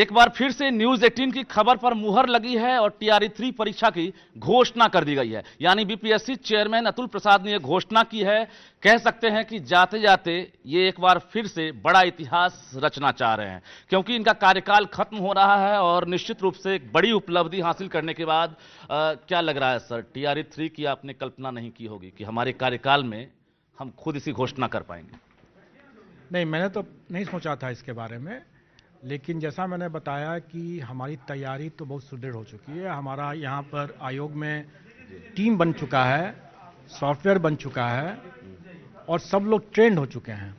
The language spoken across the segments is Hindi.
एक बार फिर से न्यूज 18 की खबर पर मुहर लगी है और टीआरई थ्री परीक्षा की घोषणा कर दी गई है यानी बीपीएससी चेयरमैन अतुल प्रसाद ने यह घोषणा की है कह सकते हैं कि जाते जाते ये एक बार फिर से बड़ा इतिहास रचना चाह रहे हैं क्योंकि इनका कार्यकाल खत्म हो रहा है और निश्चित रूप से एक बड़ी उपलब्धि हासिल करने के बाद आ, क्या लग रहा है सर टीआरई थ्री की आपने कल्पना नहीं की होगी कि हमारे कार्यकाल में हम खुद इसी घोषणा कर पाएंगे नहीं मैंने तो नहीं सोचा था इसके बारे में लेकिन जैसा मैंने बताया कि हमारी तैयारी तो बहुत सुदृढ़ हो चुकी है हमारा यहाँ पर आयोग में टीम बन चुका है सॉफ्टवेयर बन चुका है और सब लोग ट्रेंड हो चुके हैं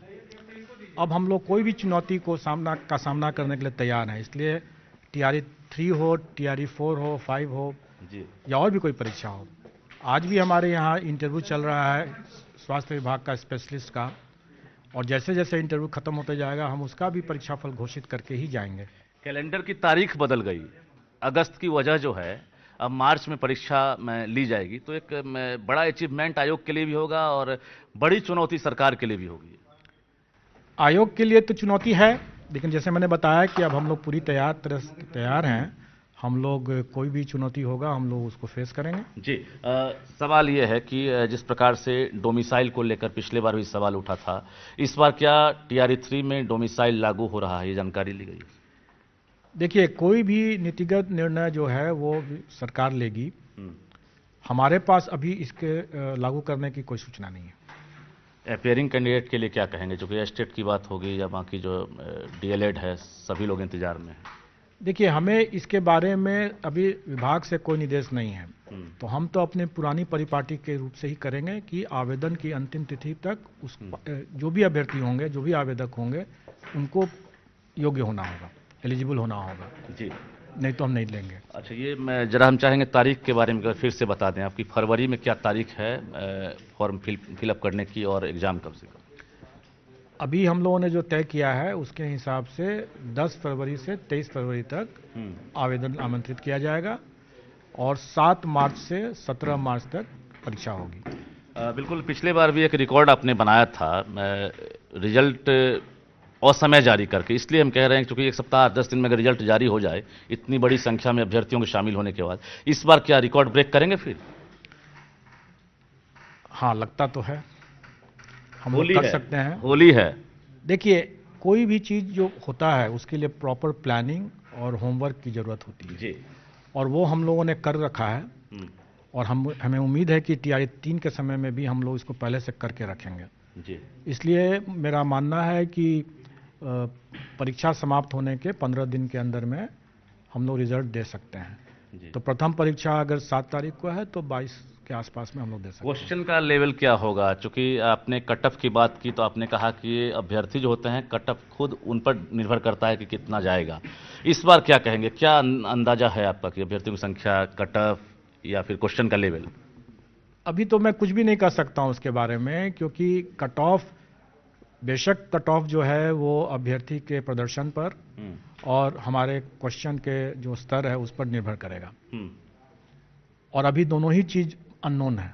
अब हम लोग कोई भी चुनौती को सामना का सामना करने के लिए तैयार हैं इसलिए टी आर थ्री हो टी आर फोर हो फाइव हो या और भी कोई परीक्षा हो आज भी हमारे यहाँ इंटरव्यू चल रहा है स्वास्थ्य विभाग का स्पेशलिस्ट का और जैसे जैसे इंटरव्यू खत्म होते जाएगा हम उसका भी परीक्षाफल घोषित करके ही जाएंगे कैलेंडर की तारीख बदल गई अगस्त की वजह जो है अब मार्च में परीक्षा में ली जाएगी तो एक बड़ा अचीवमेंट आयोग के लिए भी होगा और बड़ी चुनौती सरकार के लिए भी होगी आयोग के लिए तो चुनौती है लेकिन जैसे मैंने बताया कि अब हम लोग पूरी तैयार तरह तैयार हैं हम लोग कोई भी चुनौती होगा हम लोग उसको फेस करेंगे जी आ, सवाल ये है कि जिस प्रकार से डोमिसाइल को लेकर पिछले बार भी सवाल उठा था इस बार क्या टीआरई थ्री e में डोमिसाइल लागू हो रहा है ये जानकारी ली गई देखिए कोई भी नीतिगत निर्णय जो है वो सरकार लेगी हम्म। हमारे पास अभी इसके लागू करने की कोई सूचना नहीं है अपेयरिंग कैंडिडेट के लिए क्या कहेंगे जो कि स्टेट की बात होगी या बाकी जो डीएलएड है सभी लोग इंतजार में हैं देखिए हमें इसके बारे में अभी विभाग से कोई निर्देश नहीं है हम्म। तो हम तो अपने पुरानी परिपाटी के रूप से ही करेंगे कि आवेदन की अंतिम तिथि तक उस हम्म। जो भी अभ्यर्थी होंगे जो भी आवेदक होंगे उनको योग्य होना होगा एलिजिबल होना होगा जी नहीं तो हम नहीं लेंगे अच्छा ये मैं जरा हम चाहेंगे तारीख के बारे में फिर से बता दें आपकी फरवरी में क्या तारीख है फॉर्म फिल फिलअप करने की और एग्ज़ाम कब से कब अभी हम लोगों ने जो तय किया है उसके हिसाब से 10 फरवरी से 23 फरवरी तक हम्म। आवेदन आमंत्रित किया जाएगा और 7 मार्च से 17 मार्च तक परीक्षा होगी बिल्कुल पिछले बार भी एक रिकॉर्ड आपने बनाया था रिजल्ट असमय जारी करके इसलिए हम कह रहे हैं क्योंकि एक सप्ताह दस दिन में अगर रिजल्ट जारी हो जाए इतनी बड़ी संख्या में अभ्यर्थियों के शामिल होने के बाद इस बार क्या रिकॉर्ड ब्रेक करेंगे फिर हाँ लगता तो है हम होली कर है, सकते हैं होली है देखिए कोई भी चीज़ जो होता है उसके लिए प्रॉपर प्लानिंग और होमवर्क की ज़रूरत होती है जी और वो हम लोगों ने कर रखा है हम्म। और हम हमें उम्मीद है कि टी तीन के समय में भी हम लोग इसको पहले से करके रखेंगे जी इसलिए मेरा मानना है कि परीक्षा समाप्त होने के पंद्रह दिन के अंदर में हम लोग रिजल्ट दे सकते हैं तो प्रथम परीक्षा अगर सात तारीख को है तो बाईस के आसपास में हम लोग दे सकते क्वेश्चन का लेवल क्या होगा चूंकि आपने कट ऑफ की बात की तो आपने कहा कि अभ्यर्थी जो होते हैं कट ऑफ खुद उन पर निर्भर करता है कि कितना जाएगा इस बार क्या कहेंगे क्या अं-, अंदाजा है आपका कि अभ्यर्थियों की संख्या कट ऑफ या फिर क्वेश्चन का लेवल अभी तो मैं कुछ भी नहीं कर सकता हूँ उसके बारे में क्योंकि कट ऑफ बेशक कट ऑफ जो है वो अभ्यर्थी के प्रदर्शन पर हम्म। और हमारे क्वेश्चन के जो स्तर है उस पर निर्भर करेगा हम्म। और अभी दोनों ही चीज अननोन है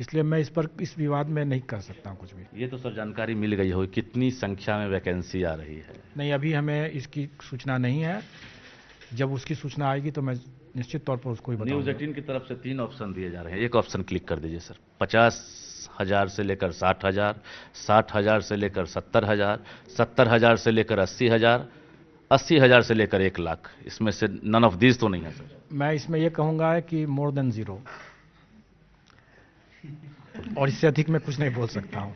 इसलिए मैं इस पर इस विवाद में नहीं कर सकता हूँ कुछ भी ये तो सर जानकारी मिल गई हो कितनी संख्या में वैकेंसी आ रही है नहीं अभी हमें इसकी सूचना नहीं है जब उसकी सूचना आएगी तो मैं निश्चित तौर पर उसको न्यूज एटीन की तरफ से तीन ऑप्शन दिए जा रहे हैं एक ऑप्शन क्लिक कर दीजिए सर पचास हज़ार से लेकर साठ हज़ार साठ हज़ार से लेकर सत्तर हज़ार सत्तर हज़ार से लेकर अस्सी हज़ार अस्सी हज़ार से लेकर एक लाख इसमें से नन ऑफ दीज तो नहीं है सर मैं इसमें यह कहूंगा कि मोर देन ज़ीरो और इससे अधिक मैं कुछ नहीं बोल सकता हूँ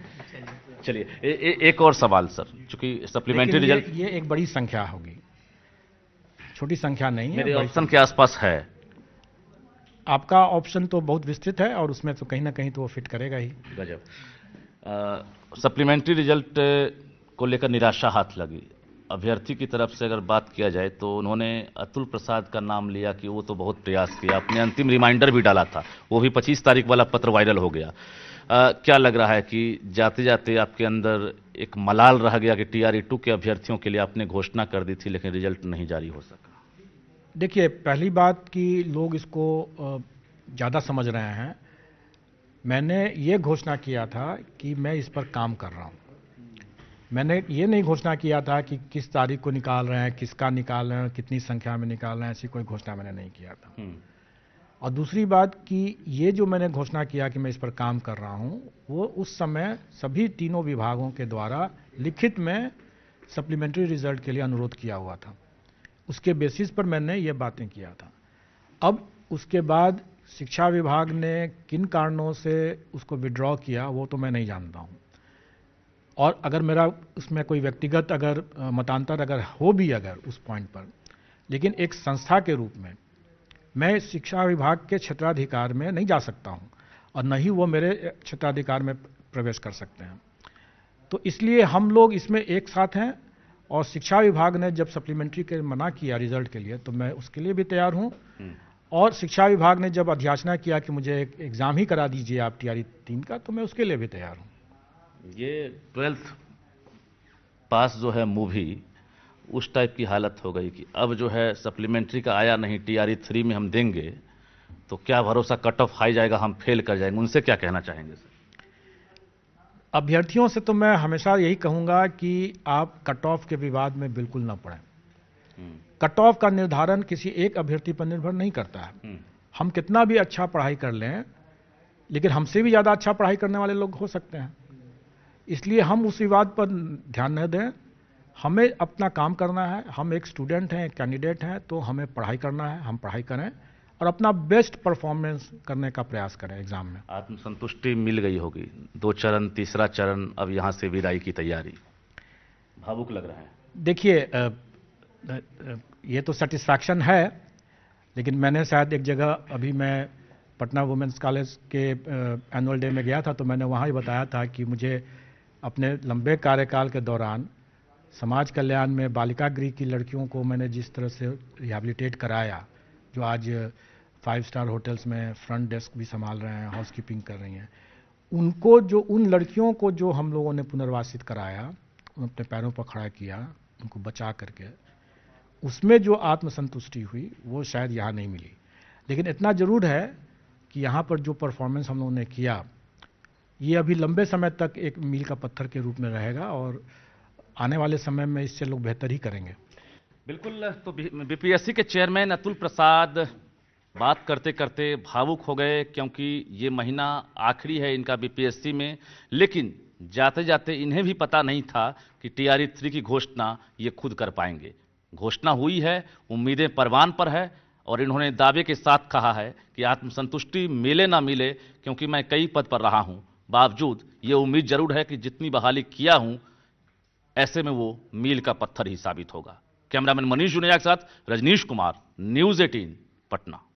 चलिए एक और सवाल सर चूंकि सप्लीमेंट्री रिजल्ट ये, एक बड़ी संख्या होगी छोटी संख्या नहीं है ऑप्शन के आसपास है आपका ऑप्शन तो बहुत विस्तृत है और उसमें तो कहीं ना कहीं तो वो फिट करेगा ही गजब सप्लीमेंट्री रिजल्ट को लेकर निराशा हाथ लगी अभ्यर्थी की तरफ से अगर बात किया जाए तो उन्होंने अतुल प्रसाद का नाम लिया कि वो तो बहुत प्रयास किया अपने अंतिम रिमाइंडर भी डाला था वो भी पच्चीस तारीख वाला पत्र वायरल हो गया आ, क्या लग रहा है कि जाते जाते आपके अंदर एक मलाल रह गया कि टी आर के अभ्यर्थियों के लिए आपने घोषणा कर दी थी लेकिन रिजल्ट नहीं जारी हो सका देखिए पहली बात कि लोग इसको ज़्यादा समझ रहे हैं मैंने ये घोषणा किया था कि मैं इस पर काम कर रहा हूँ मैंने ये नहीं घोषणा किया था कि किस तारीख को निकाल रहे हैं किसका निकाल रहे हैं कितनी संख्या में निकाल रहे हैं ऐसी कोई घोषणा मैंने नहीं किया था हम्म। और दूसरी बात कि ये जो मैंने घोषणा किया कि मैं इस पर काम कर रहा हूँ वो उस समय सभी तीनों विभागों के द्वारा लिखित में सप्लीमेंट्री रिजल्ट के लिए अनुरोध किया हुआ था उसके बेसिस पर मैंने ये बातें किया था अब उसके बाद शिक्षा विभाग ने किन कारणों से उसको विड्रॉ किया वो तो मैं नहीं जानता हूँ और अगर मेरा उसमें कोई व्यक्तिगत अगर मतांतर अगर हो भी अगर उस पॉइंट पर लेकिन एक संस्था के रूप में मैं शिक्षा विभाग के क्षेत्राधिकार में नहीं जा सकता हूँ और न ही वो मेरे क्षेत्राधिकार में प्रवेश कर सकते हैं तो इसलिए हम लोग इसमें एक साथ हैं और शिक्षा विभाग ने जब सप्लीमेंट्री के मना किया रिजल्ट के लिए तो मैं उसके लिए भी तैयार हूँ हम्म। और शिक्षा विभाग ने जब अध्याचना किया कि मुझे एक एग्ज़ाम ही करा दीजिए आप टी आर e तीन का तो मैं उसके लिए भी तैयार हूँ ये ट्वेल्थ पास जो है मूवी उस टाइप की हालत हो गई कि अब जो है सप्लीमेंट्री का आया नहीं टी आर थ्री में हम देंगे तो क्या भरोसा कट ऑफ हाई जाएगा हम फेल कर जाएंगे उनसे क्या कहना चाहेंगे सर अभ्यर्थियों से तो मैं हमेशा यही कहूंगा कि आप कट ऑफ के विवाद में बिल्कुल ना पड़े कट ऑफ का निर्धारण किसी एक अभ्यर्थी पर निर्भर नहीं करता है हम्म। हम कितना भी अच्छा पढ़ाई कर लें लेकिन हमसे भी ज़्यादा अच्छा पढ़ाई करने वाले लोग हो सकते हैं इसलिए हम उस विवाद पर ध्यान न दें हमें अपना काम करना है हम एक स्टूडेंट हैं एक कैंडिडेट हैं तो हमें पढ़ाई करना है हम पढ़ाई करें और अपना बेस्ट परफॉर्मेंस करने का प्रयास करें एग्जाम में आत्मसंतुष्टि मिल गई होगी दो चरण तीसरा चरण अब यहाँ से विदाई की तैयारी भावुक लग रहा है देखिए ये तो सेटिस्फैक्शन है लेकिन मैंने शायद एक जगह अभी मैं पटना वुमेंस कॉलेज के एनुअल डे में गया था तो मैंने वहाँ ही बताया था कि मुझे अपने लंबे कार्यकाल के दौरान समाज कल्याण में बालिका गृह की लड़कियों को मैंने जिस तरह से रिहेबिलिटेट कराया जो आज फाइव स्टार होटल्स में फ्रंट डेस्क भी संभाल रहे हैं हाउस कीपिंग कर रही हैं उनको जो उन लड़कियों को जो हम लोगों ने पुनर्वासित कराया अपने पैरों पर खड़ा किया उनको बचा करके उसमें जो आत्मसंतुष्टि हुई वो शायद यहाँ नहीं मिली लेकिन इतना ज़रूर है कि यहाँ पर जो परफॉर्मेंस हम लोगों ने किया ये अभी लंबे समय तक एक मील का पत्थर के रूप में रहेगा और आने वाले समय में इससे लोग बेहतर ही करेंगे बिल्कुल तो बीपीएससी के चेयरमैन अतुल प्रसाद बात करते करते भावुक हो गए क्योंकि ये महीना आखिरी है इनका बीपीएससी में लेकिन जाते जाते इन्हें भी पता नहीं था कि टीआरई थ्री की घोषणा ये खुद कर पाएंगे घोषणा हुई है उम्मीदें परवान पर है और इन्होंने दावे के साथ कहा है कि आत्मसंतुष्टि मिले ना मिले क्योंकि मैं कई पद पर रहा हूं बावजूद ये उम्मीद जरूर है कि जितनी बहाली किया हूं ऐसे में वो मील का पत्थर ही साबित होगा कैमरामैन मनीष जुनिया के साथ रजनीश कुमार न्यूज एटीन पटना